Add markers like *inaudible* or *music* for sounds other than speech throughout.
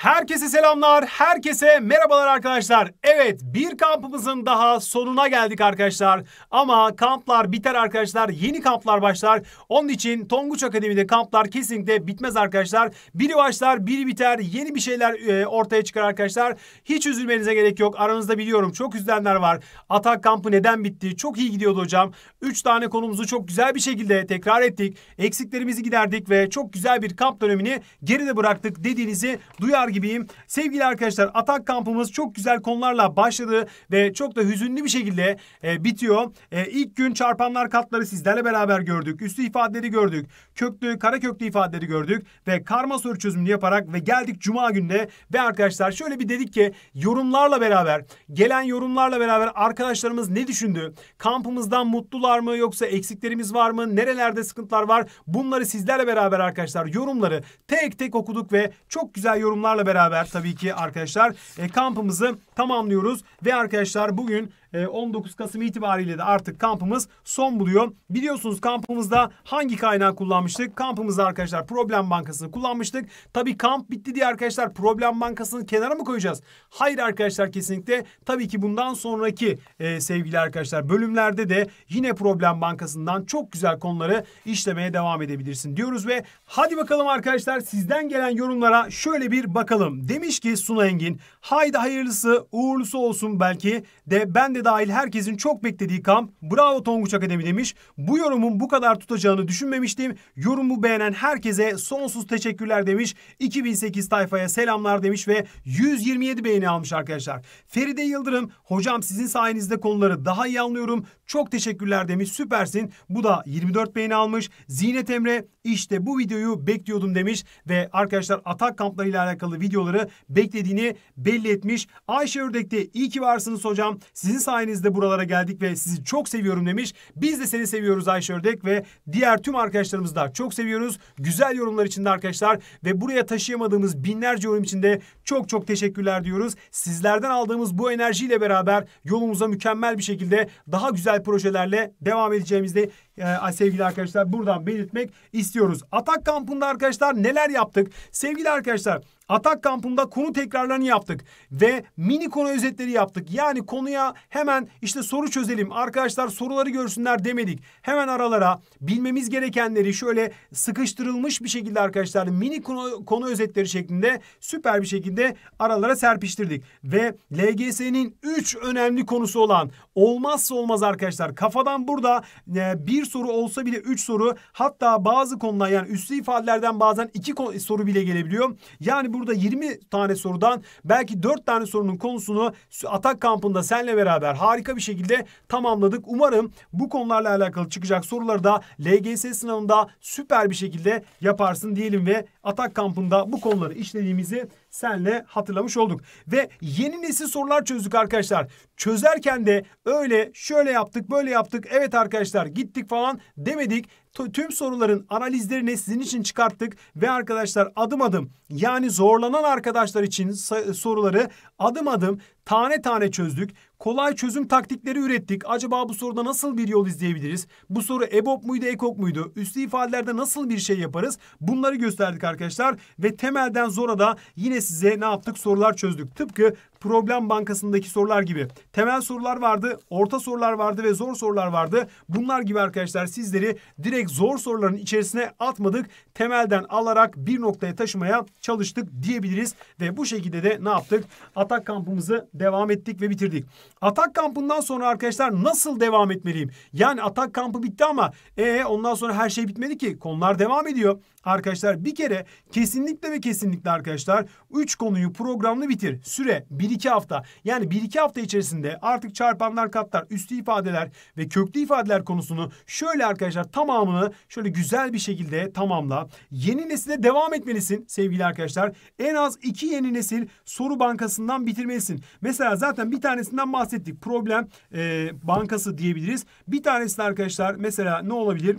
Herkese selamlar, herkese merhabalar arkadaşlar. Evet, bir kampımızın daha sonuna geldik arkadaşlar. Ama kamplar biter arkadaşlar, yeni kamplar başlar. Onun için Tonguç Akademi'de kamplar kesinlikle bitmez arkadaşlar. Biri başlar, biri biter, yeni bir şeyler e, ortaya çıkar arkadaşlar. Hiç üzülmenize gerek yok. Aranızda biliyorum çok üzülenler var. Atak kampı neden bitti? Çok iyi gidiyordu hocam. 3 tane konumuzu çok güzel bir şekilde tekrar ettik. Eksiklerimizi giderdik ve çok güzel bir kamp dönemini geride bıraktık dediğinizi duyar gibiyim. Sevgili arkadaşlar atak kampımız çok güzel konularla başladı ve çok da hüzünlü bir şekilde e, bitiyor. E, ilk gün çarpanlar katları sizlerle beraber gördük. Üstü ifadeleri gördük. Köklü, kara köklü ifadeleri gördük ve karma soru çözümünü yaparak ve geldik cuma günde ve arkadaşlar şöyle bir dedik ki yorumlarla beraber gelen yorumlarla beraber arkadaşlarımız ne düşündü? Kampımızdan mutlular mı yoksa eksiklerimiz var mı? Nerelerde sıkıntılar var? Bunları sizlerle beraber arkadaşlar yorumları tek tek okuduk ve çok güzel yorumlarla bunlarla beraber tabii ki arkadaşlar e, kampımızı tamamlıyoruz. Ve arkadaşlar bugün 19 ee, Kasım itibariyle de artık kampımız son buluyor. Biliyorsunuz kampımızda hangi kaynağı kullanmıştık? Kampımızda arkadaşlar Problem Bankası'nı kullanmıştık. Tabii kamp bitti diye arkadaşlar Problem Bankası'nı kenara mı koyacağız? Hayır arkadaşlar kesinlikle. Tabii ki bundan sonraki e, sevgili arkadaşlar bölümlerde de yine Problem Bankası'ndan çok güzel konuları işlemeye devam edebilirsin diyoruz ve hadi bakalım arkadaşlar sizden gelen yorumlara şöyle bir bakalım. Demiş ki Suna Engin haydi hayırlısı uğurlusu olsun belki de ben de de dahil herkesin çok beklediği kamp bravo Tonguç Akademi demiş. Bu yorumun bu kadar tutacağını düşünmemiştim. Yorumu beğenen herkese sonsuz teşekkürler demiş. 2008 tayfaya selamlar demiş ve 127 beğeni almış arkadaşlar. Feride Yıldırım hocam sizin sayenizde konuları daha iyi anlıyorum. Çok teşekkürler demiş süpersin. Bu da 24 beğeni almış. Zinet Emre işte bu videoyu bekliyordum demiş ve arkadaşlar atak kamplarıyla alakalı videoları beklediğini belli etmiş. Ayşe Ördek'te iyi ki varsınız hocam. Sizin sayenizde buralara geldik ve sizi çok seviyorum demiş. Biz de seni seviyoruz Ayşe Ördek ve diğer tüm arkadaşlarımızı da çok seviyoruz. Güzel yorumlar için de arkadaşlar ve buraya taşıyamadığımız binlerce yorum için de çok çok teşekkürler diyoruz. Sizlerden aldığımız bu enerjiyle beraber yolumuza mükemmel bir şekilde daha güzel projelerle devam edeceğimizde ee, sevgili arkadaşlar buradan belirtmek istiyoruz. Atak kampında arkadaşlar neler yaptık? Sevgili arkadaşlar Atak kampında konu tekrarlarını yaptık ve mini konu özetleri yaptık. Yani konuya hemen işte soru çözelim, arkadaşlar soruları görsünler demedik. Hemen aralara bilmemiz gerekenleri şöyle sıkıştırılmış bir şekilde arkadaşlar mini konu, konu özetleri şeklinde süper bir şekilde aralara serpiştirdik. Ve LGS'nin 3 önemli konusu olan olmazsa olmaz arkadaşlar kafadan burada e, bir soru olsa bile 3 soru hatta bazı konular yani üslü ifadelerden bazen 2 soru bile gelebiliyor. Yani bu burada 20 tane sorudan belki 4 tane sorunun konusunu atak kampında senle beraber harika bir şekilde tamamladık. Umarım bu konularla alakalı çıkacak soruları da LGS sınavında süper bir şekilde yaparsın diyelim ve atak kampında bu konuları işlediğimizi senle hatırlamış olduk. Ve yeni nesil sorular çözdük arkadaşlar. Çözerken de öyle şöyle yaptık böyle yaptık evet arkadaşlar gittik falan demedik. Tüm soruların analizlerini sizin için çıkarttık ve arkadaşlar adım adım yani zorlanan arkadaşlar için soruları Adım adım tane tane çözdük. Kolay çözüm taktikleri ürettik. Acaba bu soruda nasıl bir yol izleyebiliriz? Bu soru EBOB muydu, EKOK muydu? Üstü ifadelerde nasıl bir şey yaparız? Bunları gösterdik arkadaşlar. Ve temelden zora da yine size ne yaptık? Sorular çözdük. Tıpkı problem bankasındaki sorular gibi temel sorular vardı, orta sorular vardı ve zor sorular vardı. Bunlar gibi arkadaşlar sizleri direkt zor soruların içerisine atmadık. Temelden alarak bir noktaya taşımaya çalıştık diyebiliriz ve bu şekilde de ne yaptık? Atak kampımızı devam ettik ve bitirdik. Atak kampından sonra arkadaşlar nasıl devam etmeliyim? Yani atak kampı bitti ama ee ondan sonra her şey bitmedi ki. Konular devam ediyor. Arkadaşlar bir kere kesinlikle ve kesinlikle arkadaşlar 3 konuyu programlı bitir. Süre 1-2 hafta. Yani 1-2 hafta içerisinde artık çarpanlar katlar, üstü ifadeler ve köklü ifadeler konusunu şöyle arkadaşlar tamamını şöyle güzel bir şekilde tamamla. Yeni nesile devam etmelisin sevgili arkadaşlar. En az 2 yeni nesil soru bankasından bitirmelisin. Mesela zaten bir tanesinden bahsettik. Problem e, bankası diyebiliriz. Bir tanesi arkadaşlar mesela ne olabilir?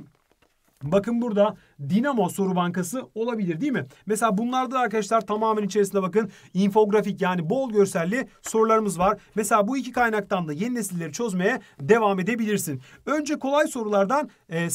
Bakın burada Dinamo soru bankası olabilir değil mi? Mesela bunlarda arkadaşlar tamamen içerisinde bakın infografik yani bol görselli sorularımız var. Mesela bu iki kaynaktan da yeni nesilleri çözmeye devam edebilirsin. Önce kolay sorulardan e, e,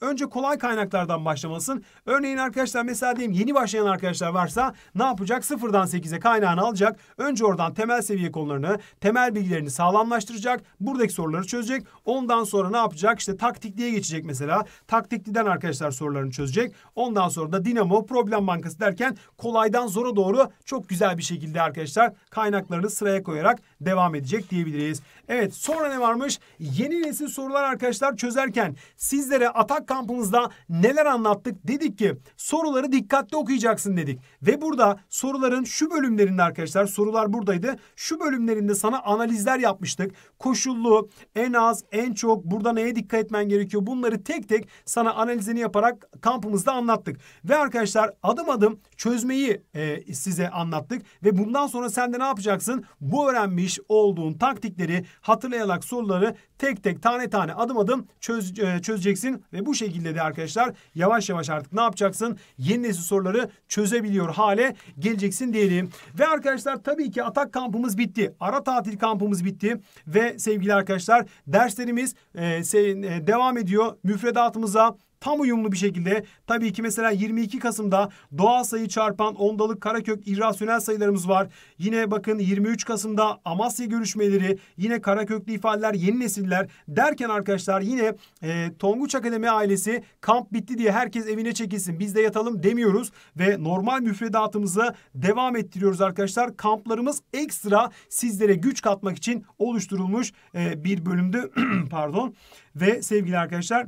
önce kolay kaynaklardan başlamalısın. Örneğin arkadaşlar mesela diyeyim yeni başlayan arkadaşlar varsa ne yapacak? Sıfırdan sekize kaynağını alacak. Önce oradan temel seviye konularını, temel bilgilerini sağlamlaştıracak. Buradaki soruları çözecek. Ondan sonra ne yapacak? İşte taktikliğe geçecek mesela. Taktikli Eski'den arkadaşlar sorularını çözecek. Ondan sonra da Dinamo Problem Bankası derken kolaydan zora doğru çok güzel bir şekilde arkadaşlar kaynaklarını sıraya koyarak devam edecek diyebiliriz. Evet sonra ne varmış? Yeni nesil sorular arkadaşlar çözerken sizlere atak kampımızda neler anlattık? Dedik ki soruları dikkatli okuyacaksın dedik. Ve burada soruların şu bölümlerinde arkadaşlar sorular buradaydı. Şu bölümlerinde sana analizler yapmıştık. Koşullu, en az, en çok, burada neye dikkat etmen gerekiyor? Bunları tek tek sana analizini yaparak kampımızda anlattık. Ve arkadaşlar adım adım çözmeyi e, size anlattık. Ve bundan sonra sen de ne yapacaksın? Bu öğrenmiş olduğun taktikleri hatırlayarak soruları tek tek tane tane adım adım çöz, e, çözeceksin. Ve bu şekilde de arkadaşlar yavaş yavaş artık ne yapacaksın? Yeni nesil soruları çözebiliyor hale geleceksin diyelim. Ve arkadaşlar tabii ki atak kampımız bitti. Ara tatil kampımız bitti. Ve sevgili arkadaşlar derslerimiz e, e devam ediyor. Müfredatımıza tam uyumlu bir şekilde tabii ki mesela 22 Kasım'da doğal sayı çarpan ondalık karakök irrasyonel sayılarımız var. Yine bakın 23 Kasım'da Amasya görüşmeleri yine karaköklü ifadeler yeni nesiller derken arkadaşlar yine e, Tonguç Akademi ailesi kamp bitti diye herkes evine çekilsin biz de yatalım demiyoruz ve normal müfredatımızı devam ettiriyoruz arkadaşlar. Kamplarımız ekstra sizlere güç katmak için oluşturulmuş e, bir bölümdü *clears throat* pardon ve sevgili arkadaşlar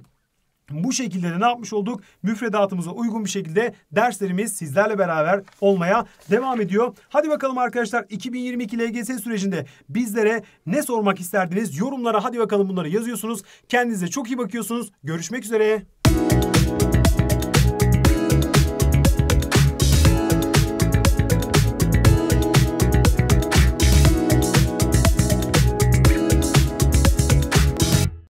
bu şekilde de ne yapmış olduk? Müfredatımıza uygun bir şekilde derslerimiz sizlerle beraber olmaya devam ediyor. Hadi bakalım arkadaşlar 2022 LGS sürecinde bizlere ne sormak isterdiniz? Yorumlara hadi bakalım bunları yazıyorsunuz. Kendinize çok iyi bakıyorsunuz. Görüşmek üzere.